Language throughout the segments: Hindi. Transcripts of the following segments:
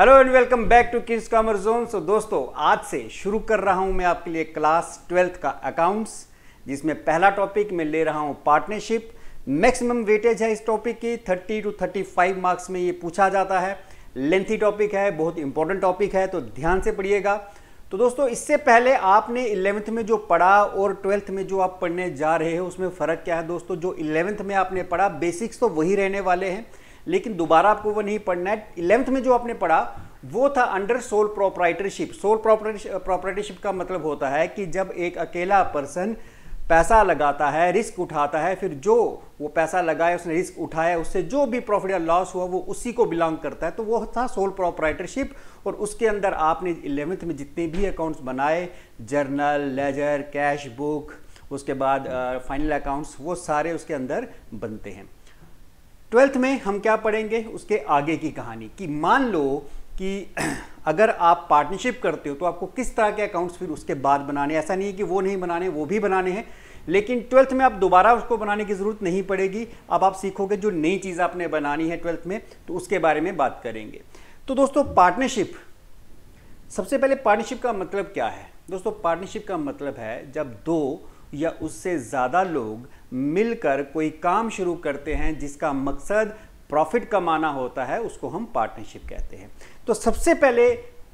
hello and welcome back to Kings Commerce Zone so दोस्तों आज से शुरू कर रहा हूं मैं आपके लिए क्लास ट्वेल्थ का अकाउंट्स जिसमें पहला टॉपिक मैं ले रहा हूं पार्टनरशिप मैक्सिमम वेटेज है इस टॉपिक की 30 टू 35 मार्क्स में ये पूछा जाता है लेंथी टॉपिक है बहुत इंपॉर्टेंट टॉपिक है तो ध्यान से पढ़िएगा तो दोस्तों इससे पहले आपने इलेवेंथ में जो पढ़ा और ट्वेल्थ में जो आप पढ़ने जा रहे हो उसमें फ़र्क क्या है दोस्तों जो इलेवेंथ में आपने पढ़ा बेसिक्स तो वही रहने वाले हैं लेकिन दोबारा आपको वो नहीं पढ़ना है इलेवंथ में जो आपने पढ़ा वो था under sole proprietorship sole proprietorship का मतलब होता है कि जब एक अकेला पर्सन पैसा लगाता है रिस्क उठाता है फिर जो वो पैसा लगाया उसने रिस्क उठाया उससे जो भी प्रॉफिट या लॉस हुआ वो उसी को बिलोंग करता है तो वो था सोल प्रोपराइटरशिप और उसके अंदर आपने इलेवेंथ में जितने भी अकाउंट्स बनाए जर्नल लेजर कैश बुक उसके बाद फाइनल uh, अकाउंट्स वो सारे उसके अंदर बनते हैं ट्वेल्थ में हम क्या पढ़ेंगे उसके आगे की कहानी कि मान लो कि अगर आप पार्टनरशिप करते हो तो आपको किस तरह के अकाउंट्स फिर उसके बाद बनाने ऐसा नहीं है कि वो नहीं बनाने वो भी बनाने हैं लेकिन ट्वेल्थ में आप दोबारा उसको बनाने की ज़रूरत नहीं पड़ेगी अब आप सीखोगे जो नई चीज़ आपने बनानी है ट्वेल्थ में तो उसके बारे में बात करेंगे तो दोस्तों पार्टनरशिप सबसे पहले पार्टनरशिप का मतलब क्या है दोस्तों पार्टनरशिप का मतलब है जब दो या उससे ज़्यादा लोग मिलकर कोई काम शुरू करते हैं जिसका मकसद प्रॉफिट कमाना होता है उसको हम पार्टनरशिप कहते हैं तो सबसे पहले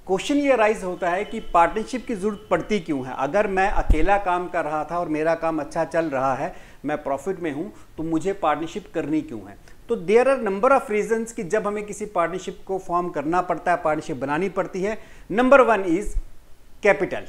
क्वेश्चन ये राइज होता है कि पार्टनरशिप की ज़रूरत पड़ती क्यों है अगर मैं अकेला काम कर रहा था और मेरा काम अच्छा चल रहा है मैं प्रॉफिट में हूँ तो मुझे पार्टनरशिप करनी क्यों है तो there are number of reasons कि जब हमें किसी पार्टनरशिप को फॉर्म करना पड़ता है पार्टनरशिप बनानी पड़ती है नंबर वन इज़ कैपिटल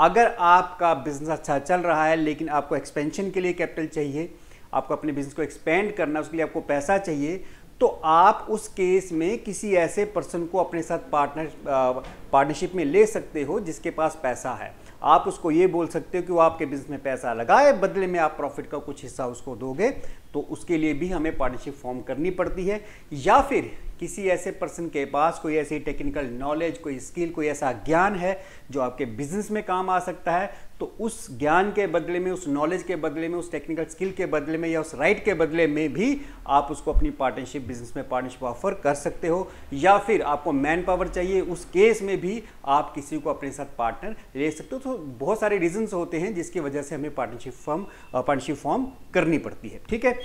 अगर आपका बिजनेस अच्छा चल रहा है लेकिन आपको एक्सपेंशन के लिए कैपिटल चाहिए आपको अपने बिजनेस को एक्सपेंड करना उसके लिए आपको पैसा चाहिए तो आप उस केस में किसी ऐसे पर्सन को अपने साथ पार्टनर पार्टनरशिप में ले सकते हो जिसके पास पैसा है आप उसको ये बोल सकते हो कि वो आपके बिजनेस में पैसा लगाए बदले में आप प्रॉफिट का कुछ हिस्सा उसको दोगे तो उसके लिए भी हमें पार्टनरशिप फॉर्म करनी पड़ती है या फिर किसी ऐसे पर्सन के पास कोई ऐसी टेक्निकल नॉलेज कोई स्किल कोई ऐसा ज्ञान है जो आपके बिजनेस में काम आ सकता है तो उस ज्ञान के बदले में उस नॉलेज के बदले में उस टेक्निकल स्किल के बदले में या उस राइट के बदले में भी आप उसको अपनी पार्टनरशिप बिजनेस में पार्टनरशिप ऑफर कर सकते हो या फिर आपको मैन पावर चाहिए उस केस में भी आप किसी को अपने साथ पार्टनर ले सकते हो तो बहुत सारे रीजन्स होते हैं जिसकी वजह से हमें पार्टनरशिप फॉर्म पार्टनरशिप फॉर्म करनी पड़ती है ठीक है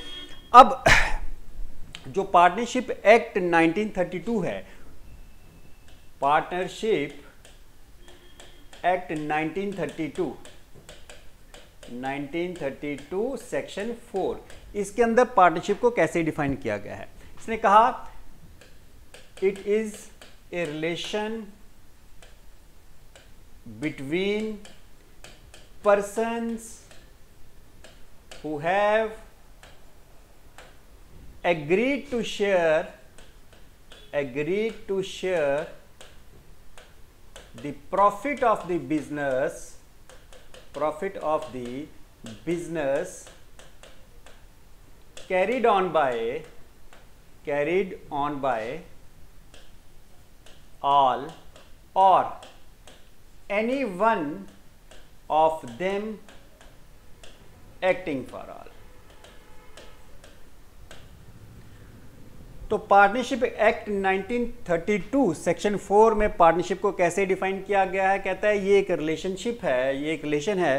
अब जो पार्टनरशिप एक्ट 1932 है पार्टनरशिप एक्ट 1932 1932 सेक्शन 4 इसके अंदर पार्टनरशिप को कैसे डिफाइन किया गया है इसने कहा it is a relation between person who have agreed to share agreed to share the profit of the business profit of the business carried on by carried on by all or any one of them acting for all तो पार्टनरशिप एक्ट 1932 सेक्शन 4 में पार्टनरशिप को कैसे डिफाइन किया गया है कहता है ये एक रिलेशनशिप है ये एक रिलेशन है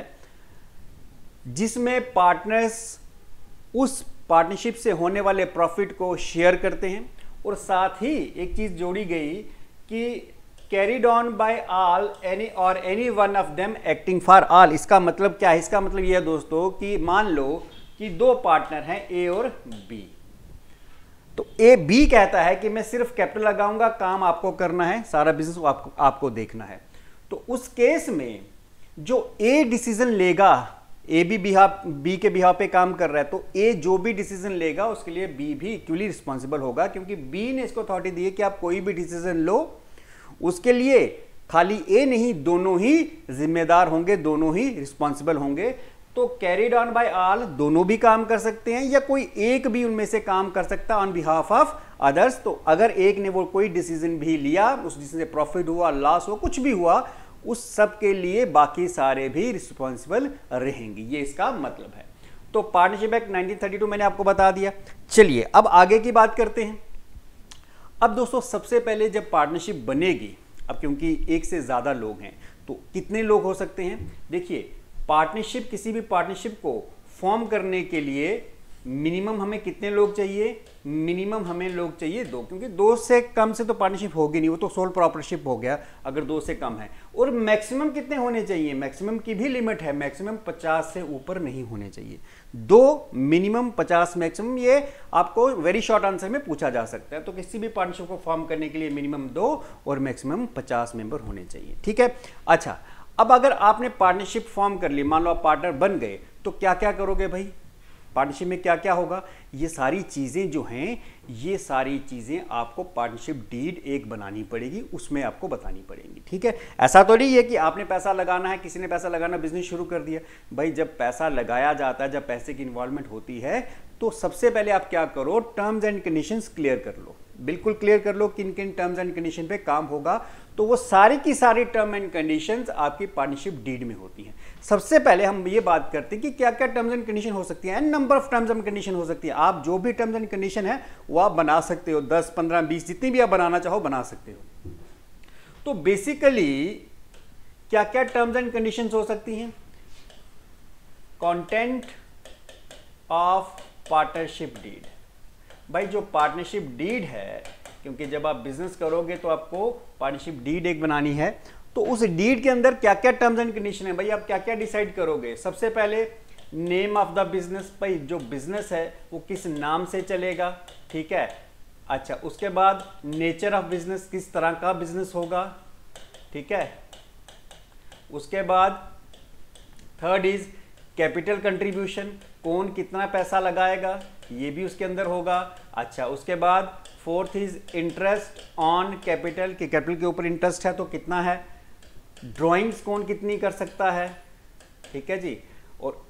जिसमें पार्टनर्स उस पार्टनरशिप से होने वाले प्रॉफिट को शेयर करते हैं और साथ ही एक चीज़ जोड़ी गई कि carried on by all any और any one of them acting for all इसका मतलब क्या है इसका मतलब यह है दोस्तों कि मान लो कि दो पार्टनर हैं ए और बी तो ए बी कहता है कि मैं सिर्फ कैपिटल लगाऊंगा काम आपको करना है सारा बिजनेस आपको आपको देखना है तो उस केस में जो ए डिसीजन लेगा ए बी बिहा बी के बिहा पे काम कर रहा है तो ए जो भी डिसीजन लेगा उसके लिए बी भी इक्वली रिस्पॉन्सिबल होगा क्योंकि बी ने इसको अथॉरिटी दी है कि आप कोई भी डिसीजन लो उसके लिए खाली ए नहीं दोनों ही जिम्मेदार होंगे दोनों ही रिस्पॉन्सिबल होंगे तो कैरिड ऑन बाय ऑल दोनों भी काम कर सकते हैं या कोई एक भी उनमें से काम कर सकता ऑन बिहाफ ऑफ अदर्स तो अगर एक ने वो कोई डिसीजन भी लिया उस डिसीजन से प्रॉफिट हुआ लॉस हुआ कुछ भी हुआ उस सब के लिए बाकी सारे भी रिस्पॉन्सिबल रहेंगे ये इसका मतलब है तो partnership act nineteen thirty two मैंने आपको बता दिया चलिए अब आगे की बात करते हैं अब दोस्तों सबसे पहले जब पार्टनरशिप बनेगी अब क्योंकि एक से ज़्यादा लोग हैं तो कितने लोग हो सकते हैं देखिए पार्टनरशिप किसी भी पार्टनरशिप को फॉर्म करने के लिए मिनिमम हमें कितने लोग चाहिए मिनिमम हमें लोग चाहिए दो क्योंकि दो से कम से तो पार्टनरशिप होगी नहीं वो तो सोल प्रॉपरशिप हो गया अगर दो से कम है और मैक्सिमम कितने होने चाहिए मैक्सिमम की भी लिमिट है मैक्सिमम पचास से ऊपर नहीं होने चाहिए दो मिनिमम पचास मैक्सिमम ये आपको वेरी शॉर्ट आंसर में पूछा जा सकता है तो किसी भी पार्टनरशिप को फॉर्म करने के लिए मिनिमम दो और मैक्सिमम पचास मेंबर होने चाहिए ठीक है अच्छा अब अगर आपने पार्टनरशिप फॉर्म कर ली मान लो आप पार्टनर बन गए तो क्या क्या करोगे भाई पार्टनरशिप में क्या क्या होगा ये सारी चीज़ें जो हैं ये सारी चीज़ें आपको पार्टनरशिप डीड एक बनानी पड़ेगी उसमें आपको बतानी पड़ेगी ठीक है ऐसा तो नहीं है कि आपने पैसा लगाना है किसी ने पैसा लगाना बिजनेस शुरू कर दिया भाई जब पैसा लगाया जाता है जब पैसे की इन्वॉल्वमेंट होती है तो सबसे पहले आप क्या करो टर्म्स एंड कंडीशंस क्लियर कर लो बिल्कुल क्लियर कर लो किन किन टर्म्स एंड कंडीशन पे काम होगा तो वो सारी की सारी टर्म एंड कंडीशंस आपकी पार्टनरशिप डीड में होती हैं सबसे पहले हम ये बात करते हैं कि क्या क्या टर्म्स एंड कंडीशन हो सकती है and number of terms and condition हो सकती है आप जो भी टर्म्स एंड कंडीशन है वो आप बना सकते हो दस पंद्रह बीस जितनी भी आप बनाना चाहो बना सकते हो तो बेसिकली क्या क्या टर्म्स एंड कंडीशन हो सकती हैं कॉन्टेंट ऑफ पार्टनरशिप डीड भाई जो पार्टनरशिप डीड है क्योंकि जब आप बिजनेस करोगे तो आपको पार्टनरशिप डीड एक बनानी है तो उस डीड के अंदर क्या क्या टर्म्स एंड कंडीशन है भाई आप क्या क्या डिसाइड करोगे सबसे पहले नेम ऑफ द बिजनेस भाई जो बिजनेस है वो किस नाम से चलेगा ठीक है अच्छा उसके बाद नेचर ऑफ बिजनेस किस तरह का बिजनेस होगा ठीक है उसके बाद थर्ड इज कैपिटल कंट्रीब्यूशन कौन कितना पैसा लगाएगा ये भी उसके अंदर होगा अच्छा उसके बाद fourth is interest on capital कि कैपिटल के ऊपर इंटरेस्ट है तो कितना है ड्राइंग्स कौन कितनी कर सकता है ठीक है जी और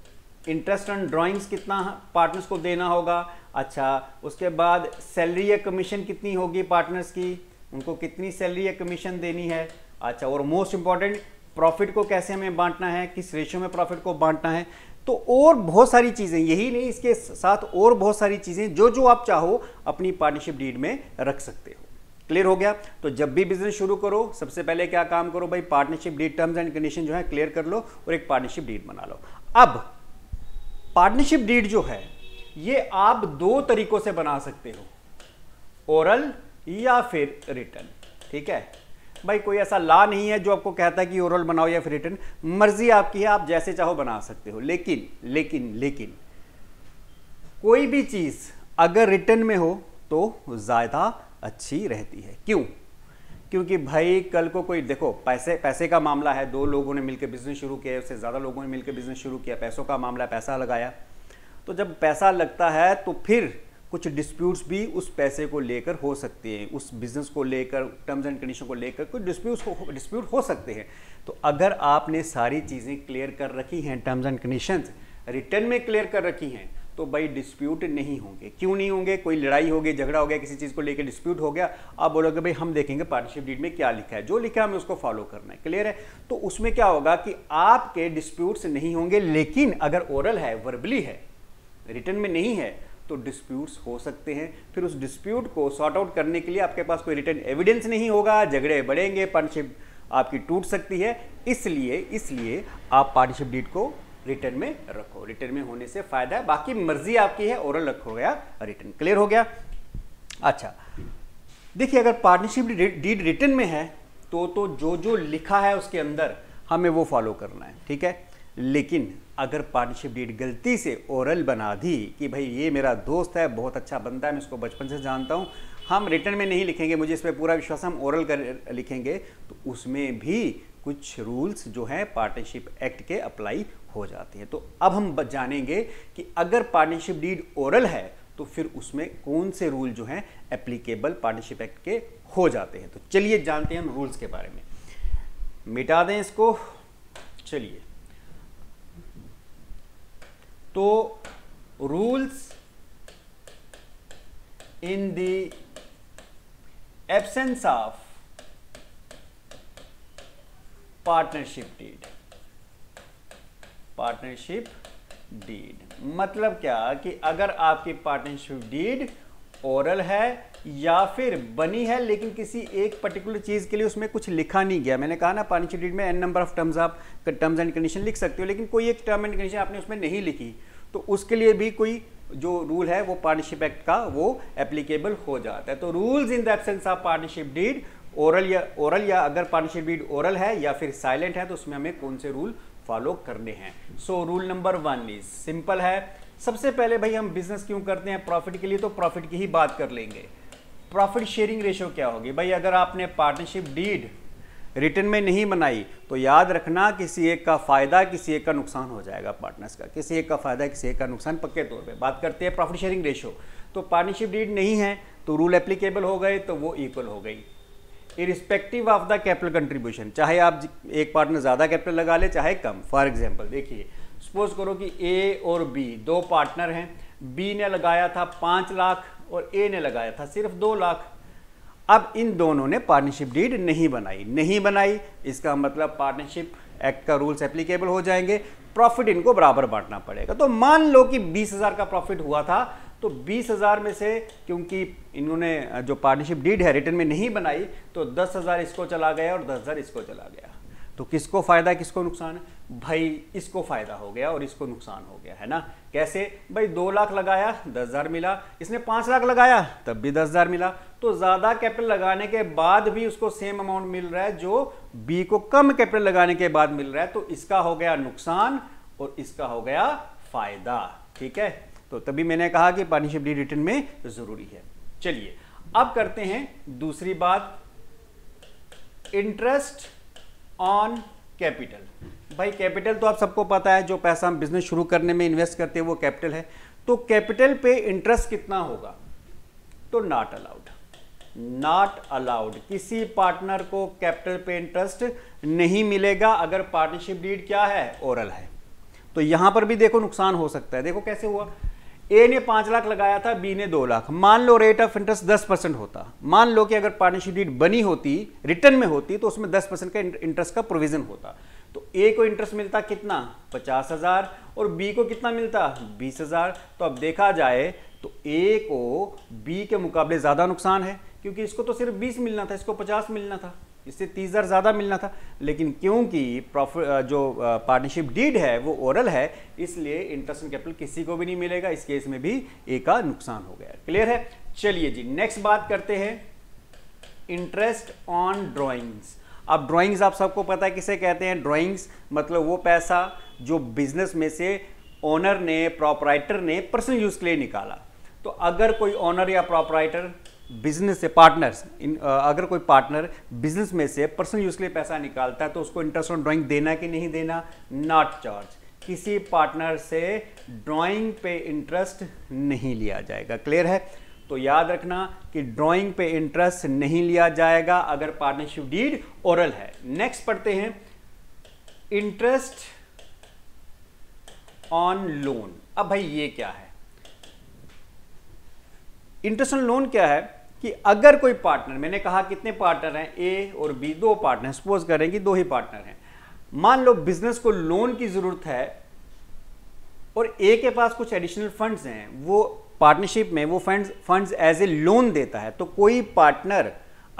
इंटरेस्ट ऑन ड्राइंग्स कितना पार्टनर्स को देना होगा अच्छा उसके बाद सैलरी या कमीशन कितनी होगी पार्टनर्स की उनको कितनी सैलरी या कमीशन देनी है अच्छा और मोस्ट इंपॉर्टेंट प्रॉफिट को कैसे हमें बांटना है किस रेशियो में प्रॉफिट को बांटना है तो और बहुत सारी चीज़ें यही नहीं इसके साथ और बहुत सारी चीज़ें जो जो आप चाहो अपनी पार्टनरशिप डीड में रख सकते हो क्लियर हो गया तो जब भी बिजनेस शुरू करो सबसे पहले क्या काम करो भाई partnership deed terms and condition जो है क्लियर कर लो और एक पार्टनरशिप डीड बना लो अब पार्टनरशिप डीड जो है ये आप दो तरीकों से बना सकते हो ओरल या फिर रिटर्न ठीक है भाई कोई ऐसा ला नहीं है जो आपको कहता है कि ओरल बनाओ या फिर रिटर्न मर्जी आपकी है आप जैसे चाहो बना सकते हो लेकिन लेकिन लेकिन कोई भी चीज़ अगर रिटर्न में हो तो ज़्यादा अच्छी रहती है क्यों क्योंकि भाई कल को कोई देखो पैसे पैसे का मामला है दो लोगों ने मिलकर बिजनेस शुरू किया उससे ज़्यादा लोगों ने मिलकर बिजनेस शुरू किया पैसों का मामला पैसा लगाया तो जब पैसा लगता है तो फिर कुछ डिस्प्यूट्स भी उस पैसे को लेकर हो सकते हैं उस बिज़नेस को लेकर टर्म्स एंड कंडीशन को लेकर कुछ डिस्प्यूट डिस्प्यूट हो सकते हैं तो अगर आपने सारी चीज़ें क्लियर कर रखी हैं टर्म्स एंड कंडीशन रिटर्न में क्लियर कर रखी हैं तो भाई डिस्प्यूट नहीं होंगे क्यों नहीं होंगे कोई लड़ाई हो गई झगड़ा हो गया किसी चीज़ को लेकर डिस्प्यूट हो गया आप बोलोगे भाई हम देखेंगे पार्टनरशिप डीड में क्या लिखा है जो लिखा है हमें उसको फॉलो करना है क्लियर है तो उसमें क्या होगा कि आपके डिस्प्यूट्स नहीं होंगे लेकिन अगर ओरल है वर्बली है रिटर्न में नहीं है तो डिस्प्यूट्स हो सकते हैं फिर उस डिस्प्यूट को सॉर्ट आउट करने के लिए आपके पास कोई रिटर्न एविडेंस नहीं होगा झगड़े बढ़ेंगे पार्टनरशिप आपकी टूट सकती है इसलिए इसलिए आप पार्टनरशिप डीट को रिटर्न में रखो रिटर्न में होने से फायदा है बाकी मर्जी आपकी है ओरल रखो गया रिटर्न क्लियर हो गया अच्छा देखिए अगर पार्टनरशिप डीड रिटर्न में है तो तो जो जो लिखा है उसके अंदर हमें वो फॉलो करना है ठीक है लेकिन अगर पार्टनरशिप डीड गलती से ओरल बना दी कि भाई ये मेरा दोस्त है बहुत अच्छा बंदा है मैं उसको बचपन से जानता हूँ हम रिटर्न में नहीं लिखेंगे मुझे इस पर पूरा विश्वास हम ओरल कर लिखेंगे तो उसमें भी कुछ रूल्स जो हैं पार्टनरशिप एक्ट के अप्लाई हो जाते हैं तो अब हम जानेंगे कि अगर पार्टनरशिप डीड ओरल है तो फिर उसमें कौन से रूल जो हैं एप्लीकेबल पार्टनरशिप एक्ट के हो जाते हैं तो चलिए जानते हैं हम रूल्स के बारे में मिटा दें इसको चलिए तो rules in the absence of partnership deed partnership deed मतलब क्या कि अगर आपकी पार्टनरशिप डीड ओरल है या फिर बनी है लेकिन किसी एक पर्टिकुलर चीज़ के लिए उसमें कुछ लिखा नहीं गया मैंने कहा ना पानी में एन नंबर ऑफ टर्म्स आप टर्म्स एंड कंडीशन लिख सकते हो लेकिन कोई एक टर्म एंड कंडीशन आपने उसमें नहीं लिखी तो उसके लिए भी कोई जो रूल है वो पार्टनरशिप एक्ट का वो एप्लीकेबल हो जाता है तो rules in the absence of partnership deed oral या ओरल या अगर पार्टनरशिप डीड ओरल है या फिर साइलेंट है तो उसमें हमें कौन से रूल फॉलो करने हैं so rule number one is simple है सबसे पहले भाई हम बिजनेस क्यों करते हैं प्रॉफिट के लिए तो प्रॉफिट की ही बात कर लेंगे प्रॉफिट शेयरिंग रेशो क्या होगी भाई अगर आपने पार्टनरशिप डीड रिटर्न में नहीं बनाई तो याद रखना किसी एक का फायदा किसी एक का नुकसान हो जाएगा पार्टनर्स का किसी एक का फायदा किसी एक का नुकसान पक्के तौर पे बात करते हैं प्रॉफिट शेयरिंग रेशो तो पार्टनरशिप डीड नहीं है तो रूल एप्लीकेबल हो गए तो वो इक्वल हो गई irrespective of the capital contribution चाहे आप एक पार्टनर ज़्यादा कैपिटल लगा ले चाहे कम फॉर एग्जाम्पल देखिए सपोज करो कि ए और बी दो पार्टनर हैं बी ने लगाया था पाँच लाख और ए ने लगाया था सिर्फ दो लाख अब इन दोनों ने पार्टनरशिप डीड नहीं बनाई नहीं बनाई इसका मतलब पार्टनरशिप एक्ट का रूल्स एप्लीकेबल हो जाएंगे प्रॉफिट इनको बराबर बांटना पड़ेगा तो मान लो कि बीस हज़ार का प्रॉफिट हुआ था तो बीस हज़ार में से क्योंकि इन्होंने जो पार्टनरशिप डीड है रिटर्न में नहीं बनाई तो दस हज़ार इसको चला गया और दस हज़ार इसको चला गया तो किसको फ़ायदा किसको नुकसान है भाई इसको फ़ायदा हो गया और इसको नुकसान हो गया है ना कैसे भाई दो लाख लगाया दस हज़ार मिला इसने पांच लाख लगाया तब भी दस हज़ार मिला तो ज़्यादा कैपिटल लगाने के बाद भी उसको सेम अमाउंट मिल रहा है जो बी को कम कैपिटल लगाने के बाद मिल रहा है तो इसका हो गया नुकसान और इसका हो गया फ़ायदा ठीक है तो तभी मैंने कहा कि पार्टनरशिप डी रिटर्न में ज़रूरी है चलिए अब करते हैं दूसरी बात इंटरेस्ट ऑन कैपिटल भाई कैपिटल तो आप सबको पता है जो पैसा हम बिजनेस शुरू करने में इन्वेस्ट करते हैं वो कैपिटल है तो कैपिटल पे इंटरेस्ट कितना होगा तो नॉट अलाउड नॉट अलाउड किसी पार्टनर को कैपिटल पे इंटरेस्ट नहीं मिलेगा अगर पार्टनरशिप डीड क्या है ओरल है तो यहां पर भी देखो नुकसान हो सकता है देखो कैसे हुआ ए ने पांच लाख लगाया था बी ने दो लाख मान लो रेट ऑफ इंटरेस्ट दस परसेंट होता मान लो कि अगर पार्टनरशिप डीड बनी होती रिटर्न में होती तो उसमें दस परसेंट का इंटरेस्ट का प्रोविजन होता तो ए को इंटरेस्ट मिलता कितना पचास हजार और बी को कितना मिलता बीस हजार तो अब देखा जाए तो ए को बी के मुकाबले ज़्यादा नुकसान है क्योंकि इसको तो सिर्फ बीस मिलना था इसको पचास मिलना था इससे तीस हज़ार ज़्यादा मिलना था लेकिन क्योंकि प्रॉफिट जो पार्टनरशिप डीड है वो ओरल है इसलिए इंटरेस्ट कैपिटल किसी को भी नहीं मिलेगा इस केस में भी एक का नुकसान हो गया क्लियर है चलिए जी नेक्स्ट बात करते हैं इंटरेस्ट ऑन ड्राइंग्स अब ड्राइंग्स आप सबको पता है किसे कहते हैं ड्राइंग्स मतलब वो पैसा जो बिजनेस में से ओनर ने प्रॉपराइटर ने पर्सनल यूज के लिए निकाला तो अगर कोई ओनर या प्रॉपराइटर बिजनेस से पार्टनर्स इन अगर कोई पार्टनर बिजनेस में से पर्सनल यूज के लिए पैसा निकालता है तो उसको इंटरेस्ट ऑन ड्राइंग देना कि नहीं देना नॉट चार्ज किसी पार्टनर से ड्राइंग पे इंटरेस्ट नहीं लिया जाएगा क्लियर है तो याद रखना कि ड्राइंग पे इंटरेस्ट नहीं लिया जाएगा अगर पार्टनरशिप डीड ओरल है नेक्स्ट पढ़ते हैं इंटरेस्ट ऑन लोन अब भाई ये क्या है इंटरेस्ट ऑन लोन क्या है कि अगर कोई पार्टनर मैंने कहा कितने पार्टनर हैं ए और बी दो पार्टनर सपोज करें कि दो ही पार्टनर हैं मान लो बिजनेस को लोन की ज़रूरत है और ए के पास कुछ एडिशनल फंड्स हैं वो पार्टनरशिप में वो funds funds as a loan देता है तो कोई पार्टनर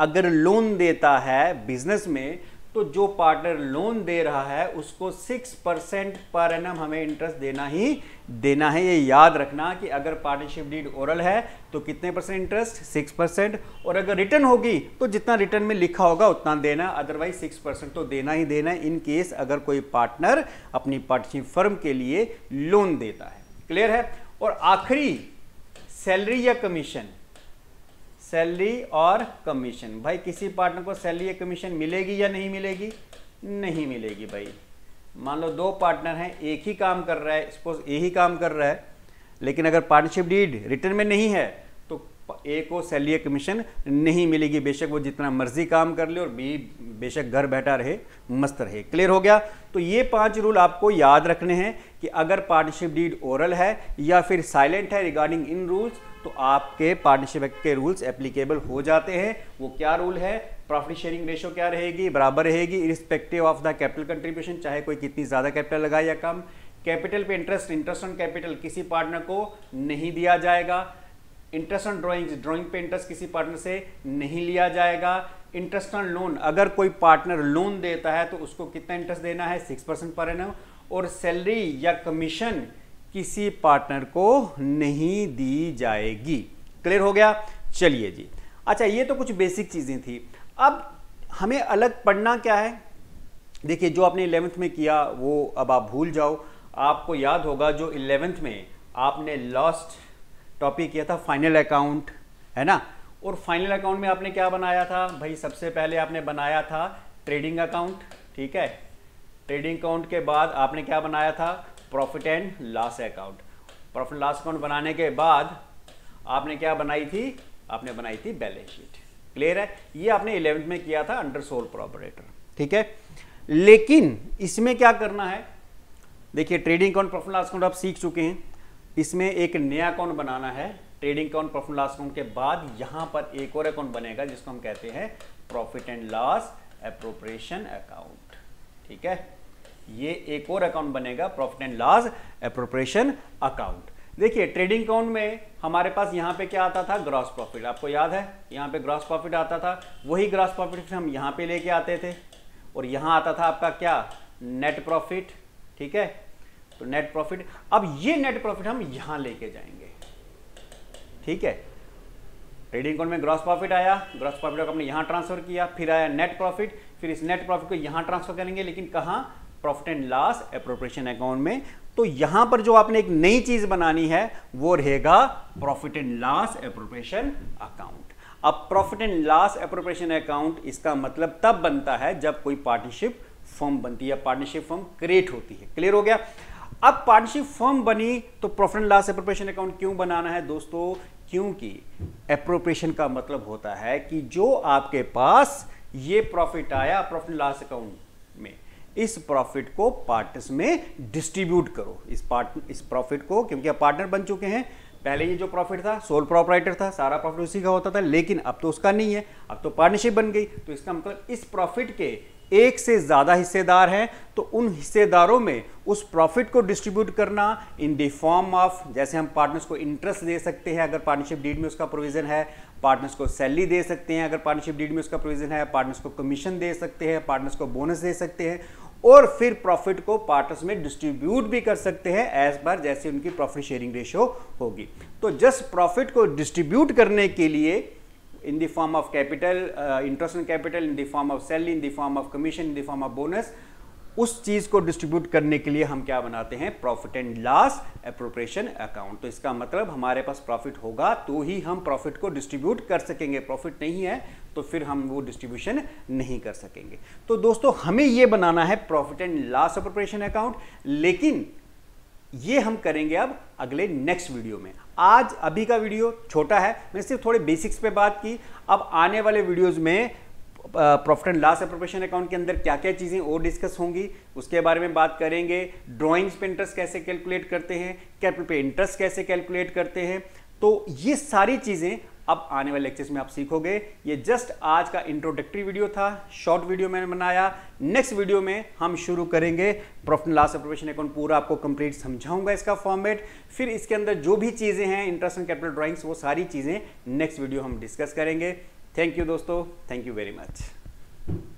अगर लोन देता है बिजनेस में तो जो पार्टनर लोन दे रहा है उसको सिक्स परसेंट पर एन हमें इंटरेस्ट देना ही देना है ये याद रखना कि अगर पार्टनरशिप डीड ओरल है तो कितने परसेंट इंटरेस्ट सिक्स परसेंट और अगर रिटर्न होगी तो जितना रिटर्न में लिखा होगा उतना देना अदरवाइज सिक्स परसेंट तो देना ही देना है इन केस अगर कोई पार्टनर अपनी पार्टनरशिप फर्म के लिए लोन देता है क्लियर है और आखिरी सैलरी या कमीशन सैलरी और कमीशन भाई किसी पार्टनर को सैलरी या कमीशन मिलेगी या नहीं मिलेगी नहीं मिलेगी भाई मान लो दो पार्टनर हैं एक ही काम कर रहा है सपोज ए ही काम कर रहा है लेकिन अगर पार्टनरशिप डीड रिटर्न में नहीं है तो ए को सैलरी या कमीशन नहीं मिलेगी बेशक वो जितना मर्जी काम कर ले और बी बेशक घर बैठा रहे मस्त रहे क्लियर हो गया तो ये पांच रूल आपको याद रखने हैं कि अगर पार्टनरशिप डीड ओरल है या फिर साइलेंट है रिगार्डिंग इन रूल्स तो आपके पार्टनरशिप एक्ट के रूल्स एप्लीकेबल हो जाते हैं वो क्या रूल है प्रॉफिट शेयरिंग रेशो क्या रहेगी बराबर रहेगी irrespective of the capital contribution चाहे कोई कितनी ज़्यादा कैपिटल लगाए या कम कैपिटल पे इंटरेस्ट इंटरेस्ट ऑन कैपिटल किसी पार्टनर को नहीं दिया जाएगा इंटरेस्ट ऑन ड्रॉइंग ड्रॉइंग पे इंटरेस्ट किसी पार्टनर से नहीं लिया जाएगा इंटरेस्ट ऑन लोन अगर कोई पार्टनर लोन देता है तो उसको कितना इंटरेस्ट देना है सिक्स परसेंट पर एन और सैलरी या कमीशन किसी पार्टनर को नहीं दी जाएगी क्लियर हो गया चलिए जी अच्छा ये तो कुछ बेसिक चीज़ें थी अब हमें अलग पढ़ना क्या है देखिए जो आपने इलेवेंथ में किया वो अब आप भूल जाओ आपको याद होगा जो इलेवेंथ में आपने लास्ट टॉपिक किया था फाइनल अकाउंट है ना और फाइनल अकाउंट में आपने क्या बनाया था भाई सबसे पहले आपने बनाया था ट्रेडिंग अकाउंट ठीक है ट्रेडिंग अकाउंट के बाद आपने क्या बनाया था profit and loss account profit loss account बनाने के बाद आपने क्या बनाई थी आपने बनाई थी बैलेंस शीट क्लियर है ये आपने इलेवेंथ में किया था अंडर सोल प्रोपरेटर ठीक है लेकिन इसमें क्या करना है देखिए trading account profit loss account आप सीख चुके हैं इसमें एक नया अकाउंट बनाना है trading account profit loss account के बाद यहां पर एक और अकाउंट बनेगा जिसको हम कहते हैं profit and loss appropriation account ठीक है ये एक और अकाउंट बनेगा profit and loss appropriation account देखिए ट्रेडिंग अकाउंट में हमारे पास यहाँ पे क्या आता था ग्रॉस प्रॉफिट आपको याद है यहाँ पे ग्रॉस प्रॉफिट आता था वही ग्रॉस प्रॉफिट हम यहाँ पे लेके आते थे और यहाँ आता था आपका क्या नेट प्रॉफिट ठीक है तो नेट प्रॉफिट अब ये नेट प्रॉफिट हम यहाँ लेके जाएंगे ठीक है ट्रेडिंग अकाउंट में ग्रॉस प्रॉफिट आया ग्रॉस प्रॉफिट को हमने यहाँ ट्रांसफर किया फिर आया नेट प्रॉफिट फिर इस नेट प्रॉफिट को यहाँ ट्रांसफर करेंगे लेकिन कहाँ profit and loss appropriation account में तो यहां पर जो आपने एक नई चीज बनानी है वो रहेगा profit and loss appropriation account अब profit and loss appropriation account इसका मतलब तब बनता है जब कोई पार्टनरशिप फर्म बनती है पार्टनरशिप फर्म क्रिएट होती है क्लियर हो गया अब पार्टनरशिप फर्म बनी तो profit and loss appropriation account क्यों बनाना है दोस्तों क्योंकि अप्रोप्रिएशन का मतलब होता है कि जो आपके पास ये प्रॉफिट आया प्रॉफिट लॉस अकाउंट इस प्रॉफिट को पार्टनर्स में डिस्ट्रीब्यूट करो इस पार्ट इस प्रॉफिट को क्योंकि आप पार्टनर बन चुके हैं पहले ये जो प्रॉफिट था सोल प्रोपराइटर था सारा प्रॉफिट उसी का होता था लेकिन अब तो उसका नहीं है अब तो पार्टनरशिप बन गई तो इसका मतलब इस प्रॉफिट के एक से ज़्यादा हिस्सेदार हैं तो उन हिस्सेदारों में उस प्रॉफिट को डिस्ट्रीब्यूट करना इन द फॉर्म ऑफ जैसे हम पार्टनर्स को इंटरेस्ट दे सकते हैं अगर पार्टनरशिप डीड में उसका प्रोविज़न है पार्टनर्स को सैलरी दे सकते हैं अगर पार्टनरशिप डीड में उसका प्रोविज़न है पार्टनर्स को कमीशन दे सकते हैं पार्टनर्स को बोनस दे सकते हैं और फिर प्रॉफिट को पार्टनर्स में डिस्ट्रीब्यूट भी कर सकते हैं एज पर जैसे उनकी प्रॉफिट शेयरिंग रेशियो होगी तो जस्ट प्रॉफिट को डिस्ट्रीब्यूट करने के लिए in the form of capital interest interest capital in the form of of in the form of commission in the form of bonus उस चीज को डिस्ट्रीब्यूट करने के लिए हम क्या बनाते हैं profit and loss appropriation account तो इसका मतलब हमारे पास प्रॉफिट होगा तो ही हम प्रॉफिट को डिस्ट्रीब्यूट कर सकेंगे प्रॉफिट नहीं है तो फिर हम वो डिस्ट्रीब्यूशन नहीं कर सकेंगे तो दोस्तों हमें ये बनाना है profit and loss appropriation account लेकिन ये हम करेंगे अब अगले नेक्स्ट वीडियो में आज अभी का वीडियो छोटा है मैंने सिर्फ थोड़े बेसिक्स पे बात की अब आने वाले वीडियोस में profit and loss appropriation account के अंदर क्या क्या चीज़ें और डिस्कस होंगी उसके बारे में बात करेंगे ड्राइंग्स पे इंटरेस्ट कैसे कैलकुलेट करते हैं कैपिटल पे इंटरेस्ट कैसे कैलकुलेट करते हैं तो ये सारी चीज़ें अब आने वाले लेक्चर्स में आप सीखोगे ये जस्ट आज का इंट्रोडक्टरी वीडियो था शॉर्ट वीडियो मैंने बनाया नेक्स्ट वीडियो में हम शुरू करेंगे प्रोफेशनल लास्ट प्रोफेशन अकाउंट पूरा आपको कंप्लीट समझाऊंगा इसका फॉर्मेट फिर इसके अंदर जो भी चीज़ें हैं इंटरेस्ट एंड कैपिटल ड्राॅइंग्स वो सारी चीज़ें नेक्स्ट वीडियो हम डिस्कस करेंगे थैंक यू दोस्तों थैंक यू वेरी मच